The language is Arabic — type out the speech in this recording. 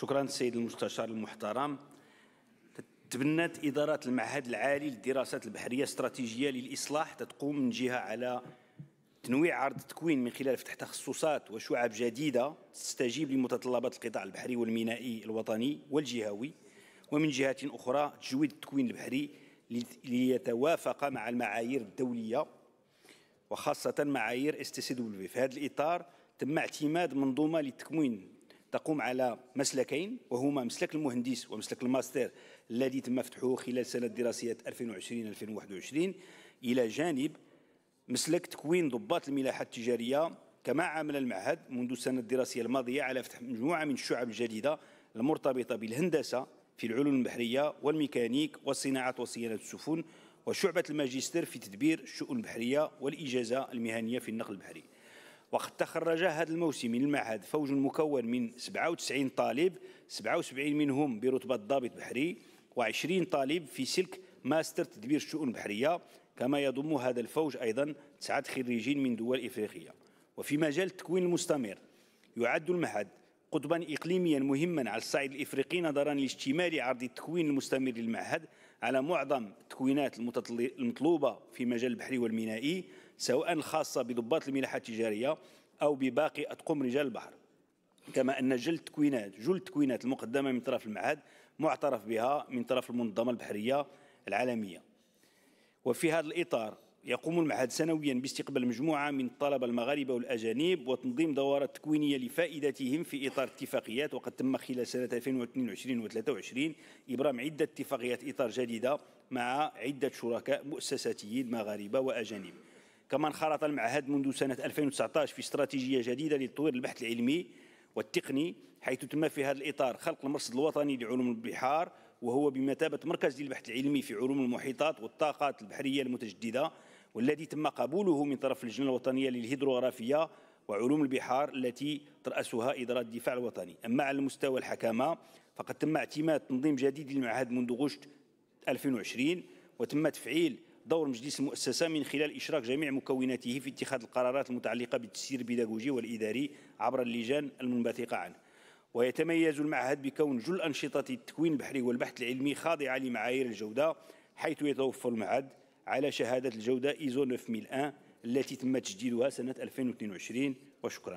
شكرا السيد المستشار المحترم تبنت إدارة المعهد العالي للدراسات البحرية استراتيجية للإصلاح تتقوم من جهة على تنويع عرض التكوين من خلال فتح تخصصات وشعب جديدة تستجيب لمتطلبات القطاع البحري والمينائي الوطني والجهوي ومن جهة أخرى تجويد التكوين البحري ليتوافق مع المعايير الدولية وخاصة معايير اس تي سي دبليو في هذا الإطار تم اعتماد منظومة للتكوين تقوم على مسلكين وهما مسلك المهندس ومسلك الماستر الذي تم فتحه خلال سنه الدراسيه دراسية 2020-2021 إلى جانب مسلك تكوين ضباط الملاحة التجارية كما عمل المعهد منذ السنة الدراسية الماضية على فتح مجموعة من الشعب الجديدة المرتبطة بالهندسة في العلوم البحرية والميكانيك والصناعات وصيانة السفن وشعبة الماجستير في تدبير الشؤون البحرية والإجازة المهنية في النقل البحري وقد تخرج هذا الموسم من المعهد فوج مكون من 97 طالب 77 منهم برتبة ضابط بحري و20 طالب في سلك ماستر تدبير الشؤون البحرية كما يضم هذا الفوج أيضا تسعة خريجين من دول إفريقية وفي مجال التكوين المستمر يعد المعهد قطبا إقليميا مهما على الصعيد الإفريقي نظرا لاشتمال عرض التكوين المستمر للمعهد على معظم التكوينات المطلوبة في مجال البحري والمينائي سواء الخاصة بضباط الملاحة التجارية أو بباقي أطقم رجال البحر كما أن جل التكوينات جل التكوينات المقدمة من طرف المعهد معترف بها من طرف المنظمة البحرية العالمية وفي هذا الإطار يقوم المعهد سنويا باستقبال مجموعة من الطلبة المغاربة والأجانب وتنظيم دورات تكوينية لفائدتهم في إطار اتفاقيات وقد تم خلال سنة 2022 و 23 إبرام عدة اتفاقيات إطار جديدة مع عدة شركاء مؤسساتيين مغاربة وأجانب كما انخرط المعهد منذ سنة 2019 في استراتيجية جديدة لتطوير البحث العلمي والتقني حيث تم في هذا الإطار خلق المرصد الوطني لعلوم البحار وهو بمثابة مركز للبحث العلمي في علوم المحيطات والطاقات البحرية المتجددة والذي تم قبوله من طرف اللجنة الوطنية للهيدروغرافية وعلوم البحار التي ترأسها إدارة الدفاع الوطني أما على مستوى الحكامة فقد تم اعتماد تنظيم جديد للمعهد منذ غشت 2020 وتم تفعيل دور مجلس المؤسسة من خلال إشراك جميع مكوناته في اتخاذ القرارات المتعلقة بالتسيير البيداغوجي والإداري عبر اللجان المنبثقة عنه ويتميز المعهد بكون جل أنشطة التكوين البحري والبحث العلمي خاضعة لمعايير الجودة حيث يتوفر المعهد على شهادة الجودة إيزو 9001 التي تم تجديدها سنة 2022 وشكرا